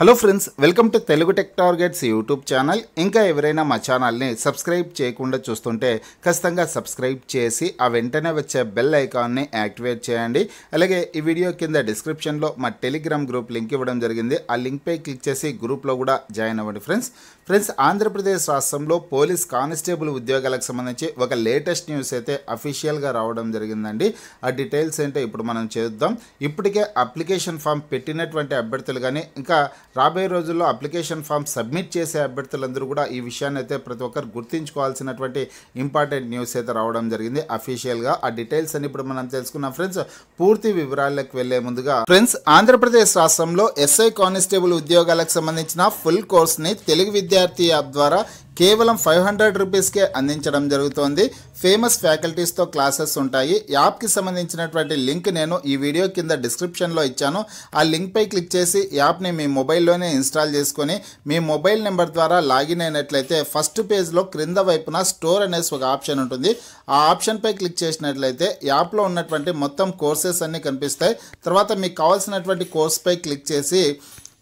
hello friends welcome to Telugu tech targets YouTube channel ఇంకా ఎవరైనా మా ఛానల్ని సబ్స్క్రైబ్ చేయకుండా చూస్తుంటే ఖచ్చితంగా సబ్స్క్రైబ్ చేసి ఆ వెంటనే వచ్చే బెల్ ఐకాన్ని యాక్టివేట్ చేయండి అలాగే ఈ వీడియో కింద డిస్క్రిప్షన్లో మా టెలిగ్రామ్ గ్రూప్ లింక్ ఇవ్వడం జరిగింది ఆ లింక్పై క్లిక్ చేసి గ్రూప్లో కూడా జాయిన్ అవ్వండి ఫ్రెండ్స్ ఫ్రెండ్స్ ఆంధ్రప్రదేశ్ రాష్ట్రంలో పోలీస్ కానిస్టేబుల్ ఉద్యోగాలకు సంబంధించి ఒక లేటెస్ట్ న్యూస్ అయితే అఫీషియల్గా రావడం జరిగిందండి ఆ డీటెయిల్స్ ఏంటో ఇప్పుడు మనం చేద్దాం ఇప్పటికే అప్లికేషన్ ఫామ్ పెట్టినటువంటి అభ్యర్థులు కానీ ఇంకా రాబోయే రోజుల్లో అప్లికేషన్ ఫామ్ సబ్మిట్ చేసే అభ్యర్థులందరూ కూడా ఈ విషయాన్ని అయితే ప్రతి ఒక్కరు గుర్తించుకోవాల్సినటువంటి ఇంపార్టెంట్ న్యూస్ అయితే రావడం జరిగింది అఫీషియల్గా ఆ డీటెయిల్స్ అని ఇప్పుడు మనం తెలుసుకున్నాం ఫ్రెండ్స్ పూర్తి వివరాలకు వెళ్లే ముందుగా ఫ్రెండ్స్ ఆంధ్రప్రదేశ్ రాష్ట్రంలో ఎస్ఐ కానిస్టేబుల్ ఉద్యోగాలకు సంబంధించిన ఫుల్ కోర్స్ని తెలుగు విద్యార్థి యాప్ ద్వారా కేవలం ఫైవ్ హండ్రెడ్ రూపీస్కే అందించడం జరుగుతోంది ఫేమస్ ఫ్యాకల్టీస్తో క్లాసెస్ ఉంటాయి యాప్కి సంబంధించినటువంటి లింక్ నేను ఈ వీడియో కింద డిస్క్రిప్షన్లో ఇచ్చాను ఆ లింక్పై క్లిక్ చేసి యాప్ని మీ మొబైల్లోనే ఇన్స్టాల్ చేసుకొని మీ మొబైల్ నెంబర్ ద్వారా లాగిన్ అయినట్లయితే ఫస్ట్ పేజ్లో క్రింద వైపున స్టోర్ అనేసి ఒక ఆప్షన్ ఉంటుంది ఆ ఆప్షన్పై క్లిక్ చేసినట్లయితే యాప్లో ఉన్నటువంటి మొత్తం కోర్సెస్ అన్నీ కనిపిస్తాయి తర్వాత మీకు కావాల్సినటువంటి కోర్స్పై క్లిక్ చేసి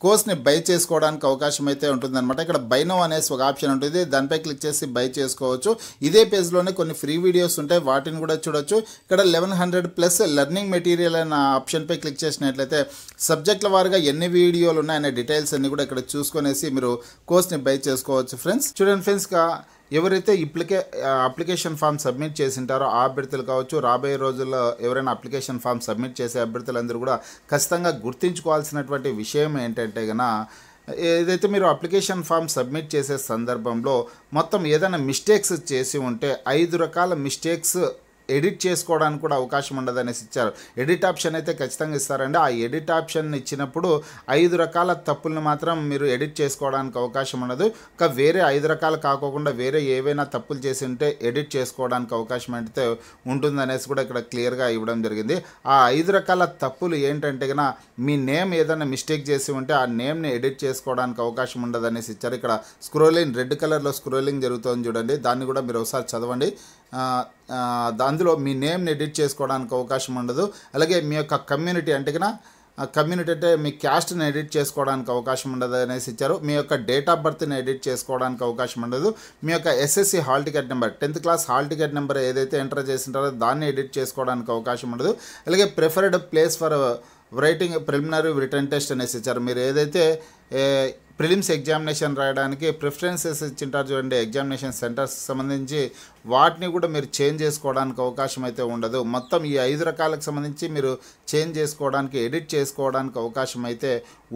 కోర్స్ని బై చేసుకోవడానికి అవకాశం అయితే ఉంటుందన్నమాట ఇక్కడ బైనో అనేసి ఒక ఆప్షన్ ఉంటుంది దానిపై క్లిక్ చేసి బై చేసుకోవచ్చు ఇదే పేజ్లోనే కొన్ని ఫ్రీ వీడియోస్ ఉంటాయి వాటిని కూడా చూడొచ్చు ఇక్కడ eleven hundred plus learning material అనే ఆప్షన్పై క్లిక్ చేసినట్లయితే సబ్జెక్టుల వారుగా ఎన్ని వీడియోలు ఉన్నాయనే డీటెయిల్స్ అన్ని కూడా ఇక్కడ చూసుకునేసి మీరు కోర్స్ని బై చేసుకోవచ్చు ఫ్రెండ్స్ చూడండి ఫ్రెండ్స్గా ఎవరైతే ఇప్లికే అప్లికేషన్ ఫామ్ సబ్మిట్ చేసింటారో ఆ అభ్యర్థులు కావచ్చు రాబోయే రోజుల్లో ఎవరైనా అప్లికేషన్ ఫామ్ సబ్మిట్ చేసే అభ్యర్థులందరూ కూడా ఖచ్చితంగా గుర్తించుకోవాల్సినటువంటి విషయం ఏంటంటే కన్నా ఏదైతే మీరు అప్లికేషన్ ఫామ్ సబ్మిట్ చేసే సందర్భంలో మొత్తం ఏదైనా మిస్టేక్స్ చేసి ఉంటే ఐదు రకాల మిస్టేక్స్ ఎడిట్ చేసుకోవడానికి కూడా అవకాశం ఉండదు అనేసి ఇచ్చారు ఎడిట్ ఆప్షన్ అయితే ఖచ్చితంగా ఇస్తారండి ఆ ఎడిట్ ఆప్షన్ ఇచ్చినప్పుడు ఐదు రకాల తప్పులను మాత్రం మీరు ఎడిట్ చేసుకోవడానికి అవకాశం ఉండదు ఇంకా వేరే ఐదు రకాలు కాకోకుండా వేరే ఏవైనా తప్పులు చేసి ఉంటే ఎడిట్ చేసుకోవడానికి అవకాశం అయితే ఉంటుందనేసి కూడా ఇక్కడ క్లియర్గా ఇవ్వడం జరిగింది ఆ ఐదు రకాల తప్పులు ఏంటంటే కన్నా మీ నేమ్ ఏదైనా మిస్టేక్ చేసి ఉంటే ఆ నేమ్ని ఎడిట్ చేసుకోవడానికి అవకాశం ఉండదు అనేసి ఇచ్చారు ఇక్కడ స్క్రోలింగ్ రెడ్ కలర్లో స్క్రోలింగ్ జరుగుతుంది చూడండి దాన్ని కూడా మీరు ఒకసారి చదవండి అందులో మీ నేమ్ని ఎడిట్ చేసుకోవడానికి అవకాశం ఉండదు అలాగే మీ యొక్క కమ్యూనిటీ అంటే కమ్యూనిటీ అంటే మీ క్యాస్ట్ని ఎడిట్ చేసుకోవడానికి అవకాశం ఉండదు అనేసి ఇచ్చారు మీ యొక్క డేట్ ఆఫ్ బర్త్ని ఎడిట్ చేసుకోవడానికి అవకాశం ఉండదు మీ యొక్క SSC hall ticket number tenth class hall ticket number ఏదైతే ఎంటర్ చేసింటారో దాన్ని ఎడిట్ చేసుకోవడానికి అవకాశం ఉండదు అలాగే preferred place for writing preliminary written test అనేసి ఇచ్చారు మీరు ఏదైతే ప్రిలిమ్స్ ఎగ్జామినేషన్ రాయడానికి ప్రిఫరెన్సెస్ ఇచ్చింటారు చూడండి ఎగ్జామినేషన్ సెంటర్స్ సంబంధించి వాటిని కూడా మీరు చేంజ్ చేసుకోవడానికి అవకాశం అయితే ఉండదు మొత్తం ఈ ఐదు రకాలకు సంబంధించి మీరు చేంజ్ చేసుకోవడానికి ఎడిట్ చేసుకోవడానికి అవకాశం అయితే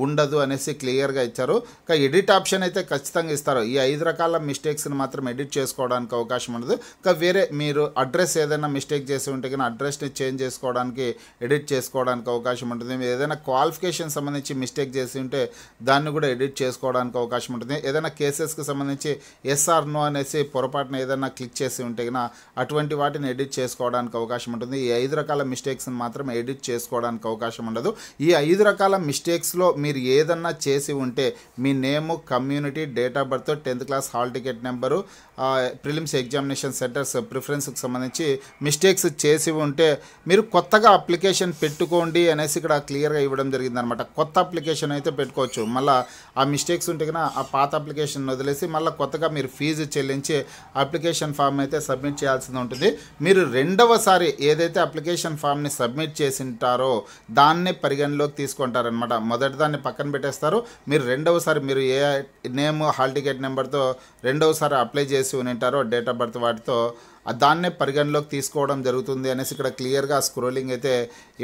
ఉండదు అనేసి క్లియర్గా ఇచ్చారు ఇక ఎడిట్ ఆప్షన్ అయితే ఖచ్చితంగా ఇస్తారు ఈ ఐదు రకాల మిస్టేక్స్ని మాత్రం ఎడిట్ చేసుకోవడానికి అవకాశం ఉండదు ఇక వేరే మీరు అడ్రస్ ఏదైనా మిస్టేక్ చేసి ఉంటే కానీ అడ్రస్ని చేంజ్ చేసుకోవడానికి ఎడిట్ చేసుకోవడానికి అవకాశం ఉంటుంది మీరు ఏదైనా క్వాలిఫికేషన్ సంబంధించి మిస్టేక్ చేసి ఉంటే దాన్ని కూడా ఎడిట్ చేసుకో చేసుకోవడానికి అవకాశం ఉంటుంది ఏదైనా కేసెస్కి సంబంధించి ఎస్ఆర్ నో అనేసి పొరపాటున ఏదైనా క్లిక్ చేసి ఉంటే కన్నా అటువంటి వాటిని ఎడిట్ చేసుకోవడానికి అవకాశం ఉంటుంది ఈ ఐదు రకాల మిస్టేక్స్ని మాత్రం ఎడిట్ చేసుకోవడానికి అవకాశం ఉండదు ఈ ఐదు రకాల మిస్టేక్స్లో మీరు ఏదన్నా చేసి ఉంటే మీ name community date of birth tenth class hall ticket number prelims examination centres ప్రిఫరెన్స్కి సంబంధించి మిస్టేక్స్ చేసి ఉంటే మీరు కొత్తగా అప్లికేషన్ పెట్టుకోండి అనేసి ఇక్కడ క్లియర్గా ఇవ్వడం జరిగిందనమాట కొత్త అప్లికేషన్ అయితే పెట్టుకోవచ్చు మళ్ళీ ఆ మిస్ మిస్టేక్స్ ఉంటే కన్నా ఆ పాత అప్లికేషన్ వదిలేసి మళ్ళీ కొత్తగా మీరు ఫీజు చెల్లించి అప్లికేషన్ ఫామ్ అయితే సబ్మిట్ చేయాల్సింది ఉంటుంది మీరు రెండవసారి ఏదైతే అప్లికేషన్ ఫామ్ని సబ్మిట్ చేసింటారో దాన్నే పరిగణలోకి తీసుకుంటారనమాట మొదటి దాన్ని పక్కన పెట్టేస్తారు మీరు రెండవసారి మీరు ఏ నేమ్ హాల్ టికెట్ నెంబర్తో రెండవసారి అప్లై చేసి ఉంటారో డేట్ ఆఫ్ బర్త్ వాటితో దాన్నే పరిగణలోకి తీసుకోవడం జరుగుతుంది అనేసి ఇక్కడ క్లియర్గా స్క్రోలింగ్ అయితే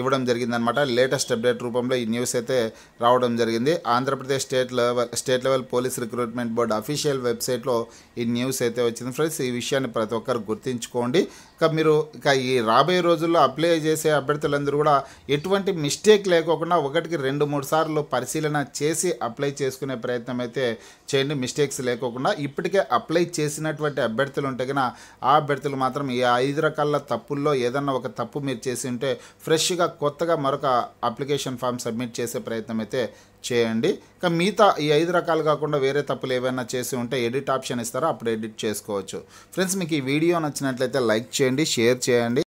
ఇవ్వడం జరిగిందనమాట లేటెస్ట్ అప్డేట్ రూపంలో ఈ న్యూస్ అయితే రావడం జరిగింది Andhra Pradesh state level state level police recruitment board official వెబ్సైట్లో ఈ న్యూస్ అయితే వచ్చింది ఫ్రెండ్స్ ఈ విషయాన్ని ప్రతి ఒక్కరు గుర్తించుకోండి ఇక మీరు ఇక ఈ రాబోయే రోజుల్లో అప్లై చేసే అభ్యర్థులందరూ కూడా ఎటువంటి మిస్టేక్ లేకోకుండా ఒకటికి రెండు మూడు సార్లు పరిశీలన చేసి అప్లై చేసుకునే ప్రయత్నం అయితే చేయండి మిస్టేక్స్ లేకోకుండా ఇప్పటికే అప్లై చేసినటువంటి అభ్యర్థులు ఉంటే కన్నా ఆ అభ్యర్థులు మాత్రం ఈ ఐదు రకాల తప్పుల్లో ఏదన్నా ఒక తప్పు మీరు చేసి ఉంటే ఫ్రెష్గా కొత్తగా మరొక అప్లికేషన్ ఫామ్ సబ్మిట్ చేసే ప్రయత్నం అయితే చేయండి ఇక మిగతా ఈ ఐదు రకాలు కాకుండా వేరే తప్పులు ఏవైనా చేసి ఉంటే ఎడిట్ ఆప్షన్ ఇస్తారో అప్పుడు ఎడిట్ చేసుకోవచ్చు ఫ్రెండ్స్ మీకు ఈ వీడియో నచ్చినట్లయితే లైక్ చేయండి షేర్ చేయండి